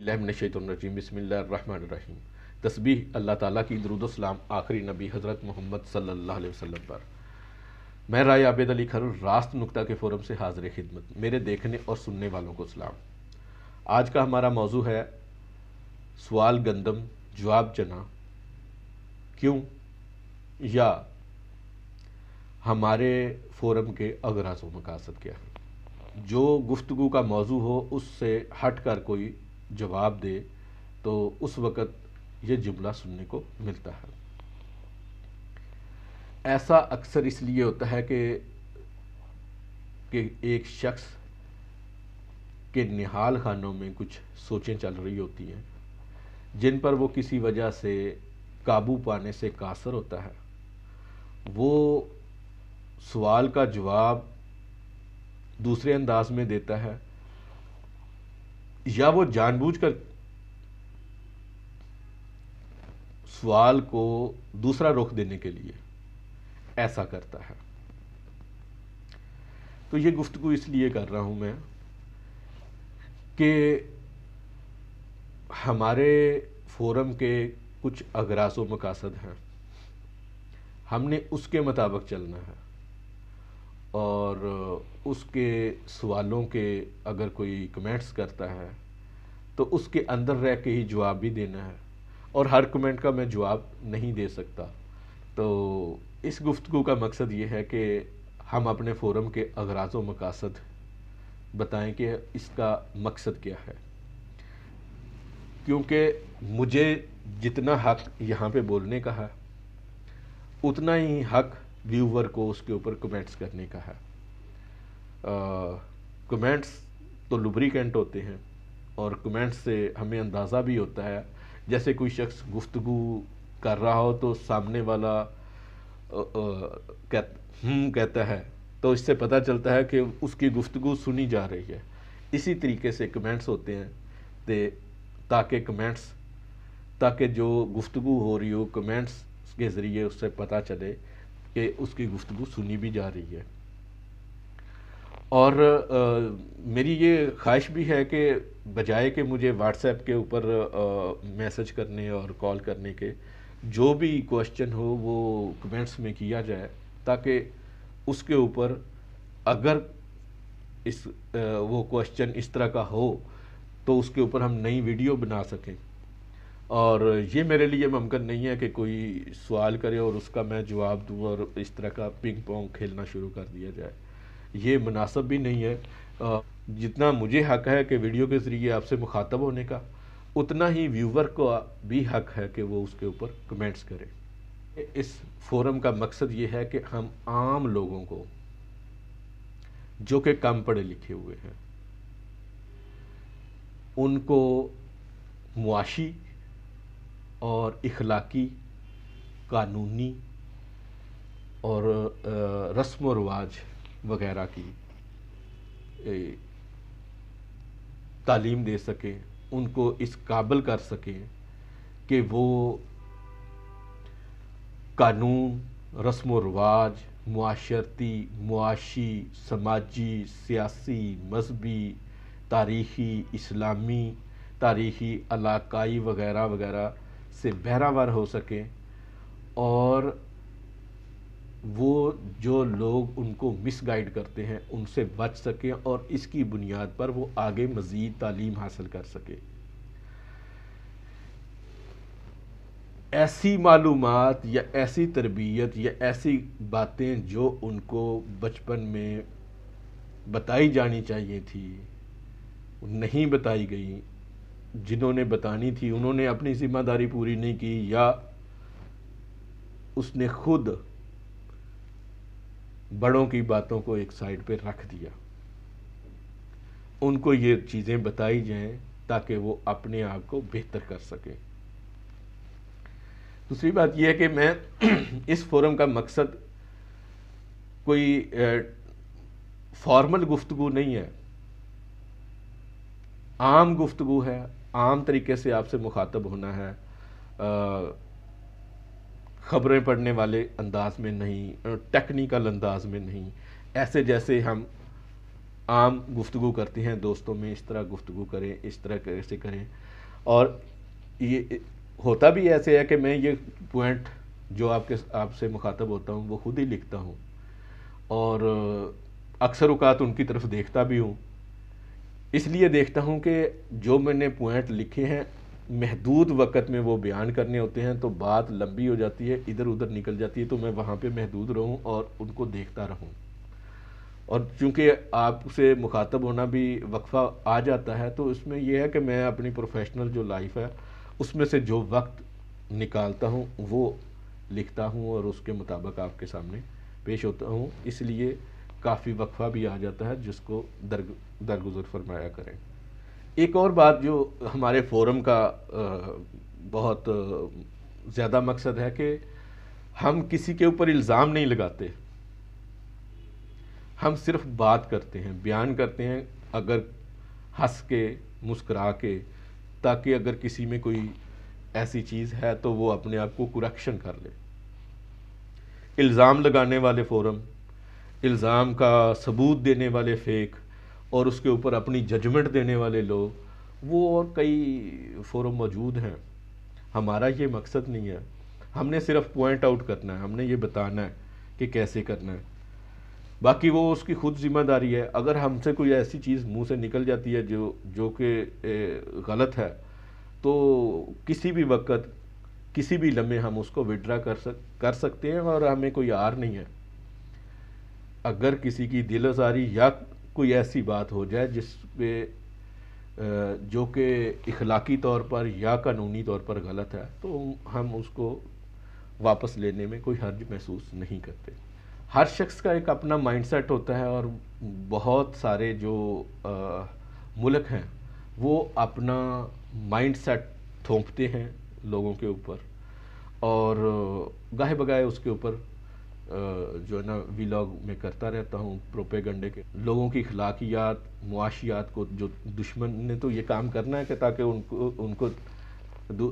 बिस्मिल्लाहिर्रहमानिर्रहीम तस्बी अल्लाह ताला की दरुदोसलाम आखिरी नबी हज़रत मोहम्मद सल्लल्लाहु अलैहि वसल्लम पर मैं राय आबेद अली खर रास्त नुकता के फोरम से हाजिर खिदमत मेरे देखने और सुनने वालों को सलाम आज का हमारा मौजू है सवाल गंदम जवाब जना क्यों या हमारे फोरम के अगराजों मकासद क्या है जो गुफ्तु का मौजू हो उससे हट कर कोई जवाब दे तो उस वक़्त ये जुमला सुनने को मिलता है ऐसा अक्सर इसलिए होता है कि कि एक शख्स के निहाल खानों में कुछ सोचें चल रही होती हैं जिन पर वो किसी वजह से काबू पाने से कासर होता है वो सवाल का जवाब दूसरे अंदाज में देता है या वो जानबूझकर सवाल को दूसरा रुख देने के लिए ऐसा करता है तो ये गुफ्तगु इसलिए कर रहा हूँ मैं कि हमारे फोरम के कुछ अगरासो मकासद हैं हमने उसके मुताबिक चलना है और उसके सवालों के अगर कोई कमेंट्स करता है तो उसके अंदर रह के ही जवाब भी देना है और हर कमेंट का मैं जवाब नहीं दे सकता तो इस गुफ्तु का मकसद ये है कि हम अपने फोरम के अगराज व मकासद बताएं कि इसका मकसद क्या है क्योंकि मुझे जितना हक यहाँ पे बोलने का है उतना ही हक व्यूवर को उसके ऊपर कमेंट्स करने का है कमेंट्स तो लुब्रिकेंट होते हैं और कमेंट्स से हमें अंदाज़ा भी होता है जैसे कोई शख्स गुफ्तगु कर रहा हो तो सामने वाला कहत, हम्म, कहता है तो इससे पता चलता है कि उसकी गुफ्तगु सुनी जा रही है इसी तरीके से कमेंट्स होते हैं ते ताकि कमेंट्स ताकि जो गुफ्तगु हो रही हो कमेंट्स के ज़रिए उससे पता चले कि उसकी गुफ्तु सुनी भी जा रही है और आ, मेरी ये ख्वाहिश भी है कि बजाय के मुझे व्हाट्सएप के ऊपर मैसेज करने और कॉल करने के जो भी क्वेश्चन हो वो कमेंट्स में किया जाए ताकि उसके ऊपर अगर इस आ, वो क्वेश्चन इस तरह का हो तो उसके ऊपर हम नई वीडियो बना सकें और ये मेरे लिए मुमकिन नहीं है कि कोई सवाल करे और उसका मैं जवाब दूँ और इस तरह का पिंग पोंग खेलना शुरू कर दिया जाए ये मुनासब भी नहीं है जितना मुझे हक है कि वीडियो के ज़रिए आपसे मुखातब होने का उतना ही व्यूवर को भी हक है कि वो उसके ऊपर कमेंट्स करे इस फोरम का मकसद ये है कि हम आम लोगों को जो कि कम पढ़े लिखे हुए हैं उनको मुआशी और इखलाकी कानूनी और रस्म व रवाज वगैरह की तालीम दे सकें उनको इस काबिल कर सकें कि वो कानून रस्म व रवाज माशरती मुआशी समाजी सियासी मजहबी तारीख़ी इस्लामी तारीख़ी इलाकाई वगैरह वगैरह से बहरावर हो सके और वो जो लोग उनको मिस गाइड करते हैं उनसे बच सकें और इसकी बुनियाद पर वो आगे मज़ीद तालीम हासिल कर सकें ऐसी मालूम या ऐसी तरबियत या ऐसी बातें जो उनको बचपन में बताई जानी चाहिए थी नहीं बताई गई जिन्होंने बतानी थी उन्होंने अपनी ज़िम्मेदारी पूरी नहीं की या उसने खुद बड़ों की बातों को एक साइड पर रख दिया उनको ये चीज़ें बताई जाएं ताकि वो अपने आप को बेहतर कर सकें दूसरी बात यह है कि मैं इस फोरम का मकसद कोई फॉर्मल गुफ्तगु नहीं है आम गुफ्तगु है आम तरीके से आपसे मुखातब होना है ख़बरें पढ़ने वाले अंदाज में नहीं टेक्निकल अंदाज में नहीं ऐसे जैसे हम आम गुफ्तु करते हैं दोस्तों में इस तरह गुफ्तु करें इस तरह कैसे करें और ये होता भी ऐसे है कि मैं ये पॉइंट जो आपके आपसे मुखातब होता हूँ वो खुद ही लिखता हूँ और अक्सर उकात उनकी तरफ देखता भी हूँ इसलिए देखता हूँ कि जो मैंने पॉइंट लिखे हैं महदूद वक़्त में वो बयान करने होते हैं तो बात लंबी हो जाती है इधर उधर निकल जाती है तो मैं वहाँ पे महदूद रहूँ और उनको देखता रहूँ और चूँकि आपसे मुखातब होना भी वक्फा आ जाता है तो उसमें यह है कि मैं अपनी प्रोफेशनल जो लाइफ है उसमें से जो वक्त निकालता हूँ वो लिखता हूँ और उसके मुताबिक आपके सामने पेश होता हूँ इसलिए काफ़ी वक्फा भी आ जाता है जिसको दर दरगुजर फरमाया करें एक और बात जो हमारे फोरम का बहुत ज़्यादा मकसद है कि हम किसी के ऊपर इल्ज़ाम नहीं लगाते हम सिर्फ बात करते हैं बयान करते हैं अगर हंस के मुस्करा के ताकि अगर किसी में कोई ऐसी चीज़ है तो वो अपने आप को कुरक्शन कर ले इल्ज़ाम लगाने वाले फोरम इल्ज़ाम का सबूत देने वाले फेक और उसके ऊपर अपनी जजमेंट देने वाले लोग वो और कई फोरम मौजूद हैं हमारा ये मकसद नहीं है हमने सिर्फ पॉइंट आउट करना है हमने ये बताना है कि कैसे करना है बाकी वो उसकी खुद जिम्मेदारी है अगर हमसे कोई ऐसी चीज़ मुंह से निकल जाती है जो जो कि गलत है तो किसी भी वक्त किसी भी लम्हे हम उसको विड्रा कर सक कर सकते हैं और हमें कोई आर नहीं है अगर किसी की दिल आजारी या कोई ऐसी बात हो जाए जिस पे जो कि इखलाकी तौर पर या कानूनी तौर पर गलत है तो हम उसको वापस लेने में कोई हर्ज महसूस नहीं करते हर शख्स का एक अपना माइंडसेट होता है और बहुत सारे जो आ, मुल्क हैं वो अपना माइंडसेट थोपते हैं लोगों के ऊपर और गाहे बगाए उसके ऊपर जो है ना वीलॉग में करता रहता हूँ प्रोपेगंडे के लोगों की अखलाकियात मुआशियात को जो दुश्मन ने तो ये काम करना है कि ताकि उनको उनको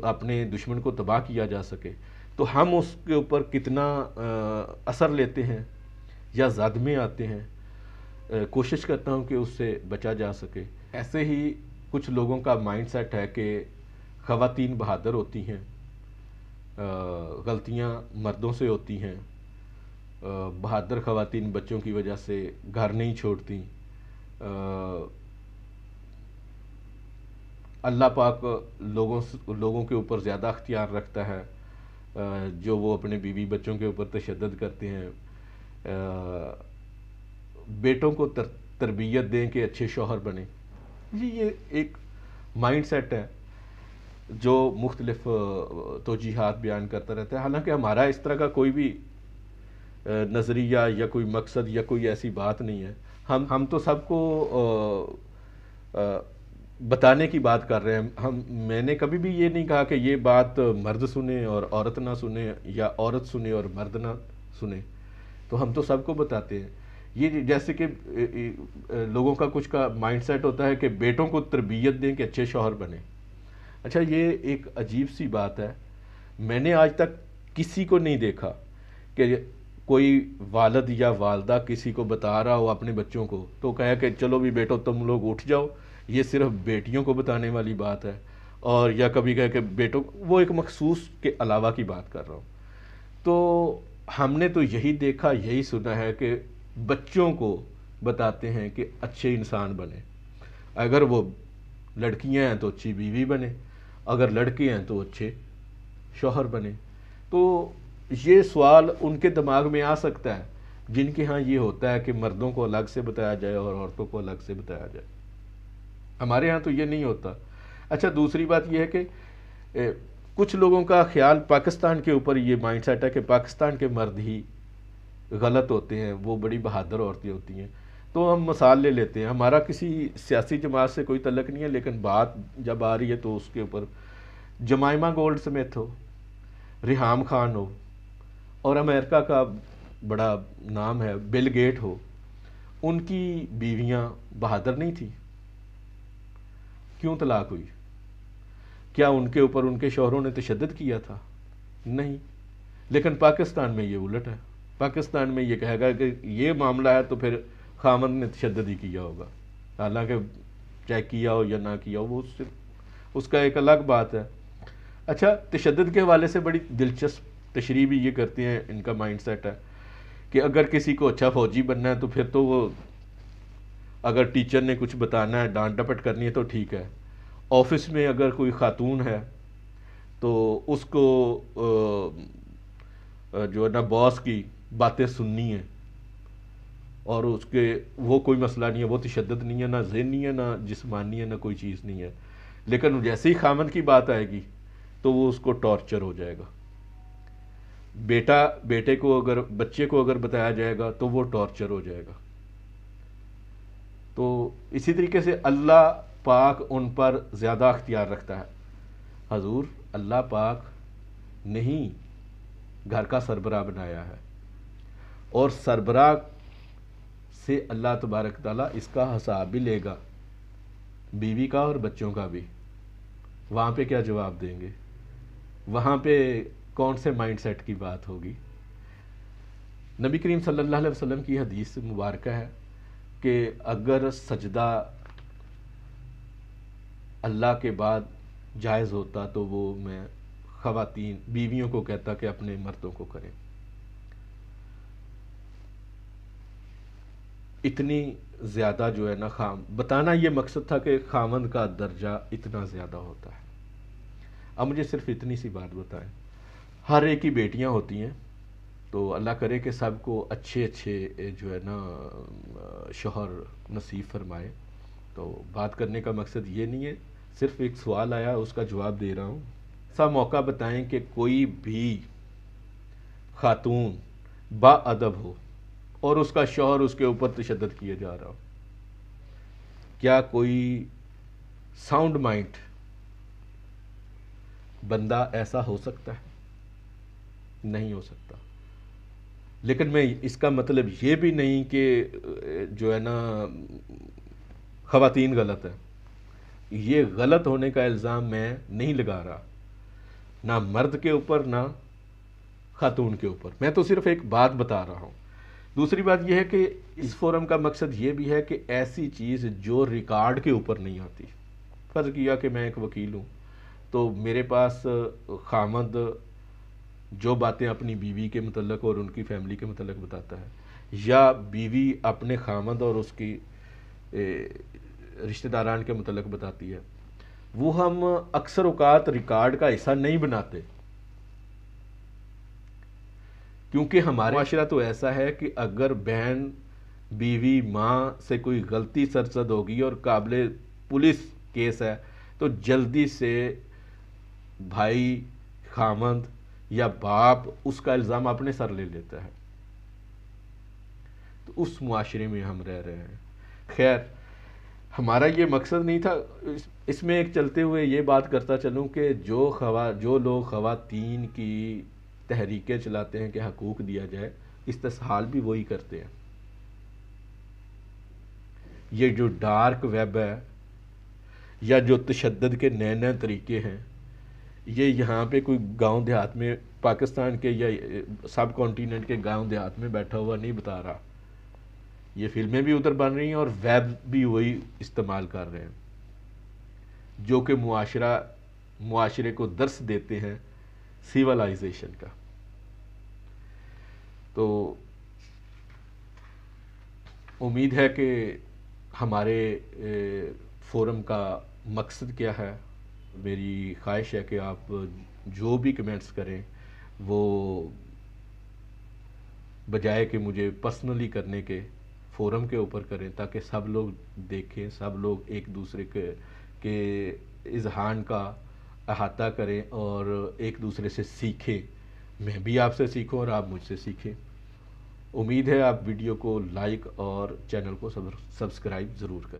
अपने दुश्मन को तबाह किया जा सके तो हम उसके ऊपर कितना आ, असर लेते हैं या जद में आते हैं आ, कोशिश करता हूँ कि उससे बचा जा सके ऐसे ही कुछ लोगों का माइंडसेट है कि ख़वातीन बहादुर होती हैं गलतियाँ मर्दों से होती हैं बहादुर ख़वान बच्चों की वजह से घर नहीं छोड़ती अल्लाह पाक लोगों लोगों के ऊपर ज़्यादा अख्तियार रखता है जो वो अपने बीवी बच्चों के ऊपर तशद करते हैं बेटों को तर, तरबियत दें कि अच्छे शोहर बने ये ये एक माइंड सेट है जो मुख्तलफ़ तोजीहत बयान करता रहता है हालांकि हमारा इस तरह का कोई भी नज़रिया या कोई मकसद या कोई ऐसी बात नहीं है हम हम तो सबको बताने की बात कर रहे हैं हम मैंने कभी भी ये नहीं कहा कि ये बात मर्द सुने और औरत ना सुने या औरत सुने और मर्द ना सुने तो हम तो सबको बताते हैं ये जैसे कि लोगों का कुछ का माइंडसेट होता है कि बेटों को तरबियत दें कि अच्छे शोहर बने अच्छा ये एक अजीब सी बात है मैंने आज तक किसी को नहीं देखा कि कोई वालद या वालदा किसी को बता रहा हो अपने बच्चों को तो कहे कि चलो भी बेटो तुम लोग उठ जाओ ये सिर्फ बेटियों को बताने वाली बात है और या कभी कहे कि बेटों वो एक मखसूस के अलावा की बात कर रहा हूँ तो हमने तो यही देखा यही सुना है कि बच्चों को बताते हैं कि अच्छे इंसान बने अगर वो लड़कियां हैं तो अच्छी बीवी बने अगर लड़के हैं तो अच्छे शोहर बने तो ये सवाल उनके दिमाग में आ सकता है जिनके यहाँ ये होता है कि मर्दों को अलग से बताया जाए और औरतों को अलग से बताया जाए हमारे यहाँ तो ये नहीं होता अच्छा दूसरी बात यह है कि ए, कुछ लोगों का ख्याल पाकिस्तान के ऊपर ये माइंडसेट है कि पाकिस्तान के मर्द ही गलत होते हैं वो बड़ी बहादुर औरतें होती हैं तो हम मसाल ले लेते हैं हमारा किसी सियासी जमात से कोई तलक नहीं है लेकिन बात जब आ रही है तो उसके ऊपर जमाइमा गोल्ड समेत हो रिहाम खान हो और अमेरिका का बड़ा नाम है बिल गेट हो उनकी बीवियां बहादुर नहीं थी क्यों तलाक हुई क्या उनके ऊपर उनके शोहरों ने तशद किया था नहीं लेकिन पाकिस्तान में ये उलट है पाकिस्तान में ये कहेगा कि ये मामला है तो फिर खामद ने तशद ही किया होगा हालांकि चाहे किया हो या ना किया हो वो उससे उसका एक अलग बात है अच्छा तशद के हवाले से बड़ी दिलचस्प तशरी भी ये करती हैं इनका माइंड सेट है कि अगर किसी को अच्छा फौजी बनना है तो फिर तो वो अगर टीचर ने कुछ बताना है डांट डपट करनी है तो ठीक है ऑफिस में अगर कोई ख़ातून है तो उसको जो है ना बॉस की बातें सुननी है और उसके वो कोई मसला नहीं है वो तशद नहीं है ना जहनी है ना जिसमानी है ना कोई चीज़ नहीं है लेकिन जैसे ही खामन की बात आएगी तो वो उसको टॉर्चर हो जाएगा बेटा बेटे को अगर बच्चे को अगर बताया जाएगा तो वो टॉर्चर हो जाएगा तो इसी तरीके से अल्लाह पाक उन पर ज़्यादा अख्तियार रखता है हजूर अल्लाह पाक ने ही घर का सरबराह बनाया है और सरबरा से अल्लाह तबारक ताला इसका हिसाब भी लेगा बीवी का और बच्चों का भी वहाँ पे क्या जवाब देंगे वहाँ पे कौन से माइंडसेट की बात होगी नबी करीम सल्लल्लाहु अलैहि वसल्लम की हदीस मुबारक है कि अगर सजदा अल्लाह के बाद जायज़ होता तो वो मैं ख़वातीन बीवियों को कहता कि अपने मर्दों को करें इतनी ज़्यादा जो है ना खाम बताना ये मकसद था कि खामंद का दर्जा इतना ज़्यादा होता है अब मुझे सिर्फ इतनी सी बात बताएं हर एक ही बेटियां होती हैं तो अल्लाह करे कि सबको अच्छे अच्छे जो है ना शोहर नसीब फरमाए तो बात करने का मकसद ये नहीं है सिर्फ एक सवाल आया उसका जवाब दे रहा हूँ ऐसा मौका बताएं कि कोई भी खातून अदब हो और उसका शोहर उसके ऊपर तशद किया जा रहा हो क्या कोई साउंड माइंड बंदा ऐसा हो सकता है नहीं हो सकता लेकिन मैं इसका मतलब ये भी नहीं कि जो है ना खातन गलत है ये गलत होने का इल्ज़ाम मैं नहीं लगा रहा ना मर्द के ऊपर ना खातून के ऊपर मैं तो सिर्फ एक बात बता रहा हूँ दूसरी बात यह है कि इस फोरम का मकसद ये भी है कि ऐसी चीज़ जो रिकॉर्ड के ऊपर नहीं आती फ़र्ज़ किया कि मैं एक वकील हूँ तो मेरे पास खामद जो बातें अपनी बीवी के मतलब और उनकी फैमिली के मतलब बताता है या बीवी अपने खामद और उसकी रिश्तेदारान के मतलब बताती है वो हम अक्सर अवकात रिकॉर्ड का हिस्सा नहीं बनाते क्योंकि हमारे माशरा तो ऐसा है कि अगर बहन बीवी माँ से कोई गलती सरसद होगी और काबिल पुलिस केस है तो जल्दी से भाई खामंद या बाप उसका इल्ज़ाम अपने सर ले लेता है तो उस माशरे में हम रह रहे हैं खैर हमारा ये मकसद नहीं था इस, इसमें एक चलते हुए ये बात करता चलूँ कि जो खवा जो लोग ख़वातीन की तहरीकें चलाते हैं कि हकूक दिया जाए इस्तेसाल भी वही करते हैं ये जो डार्क वेब है या जो तशद के नए नए तरीके हैं ये यहाँ पे कोई गांव देहात में पाकिस्तान के या सब कॉन्टीनेंट के गांव देहात में बैठा हुआ नहीं बता रहा ये फिल्में भी उधर बन रही हैं और वेब भी वही इस्तेमाल कर रहे हैं जो कि मुआशरा मुआशरे को दर्श देते हैं सिविलाइजेशन का तो उम्मीद है कि हमारे फोरम का मकसद क्या है मेरी ख्वाहिश है कि आप जो भी कमेंट्स करें वो बजाय कि मुझे पर्सनली करने के फोरम के ऊपर करें ताकि सब लोग देखें सब लोग एक दूसरे के, के इजहान का अहाता करें और एक दूसरे से सीखें मैं भी आपसे सीखूं और आप मुझसे सीखें उम्मीद है आप वीडियो को लाइक और चैनल को सब्सक्राइब ज़रूर करें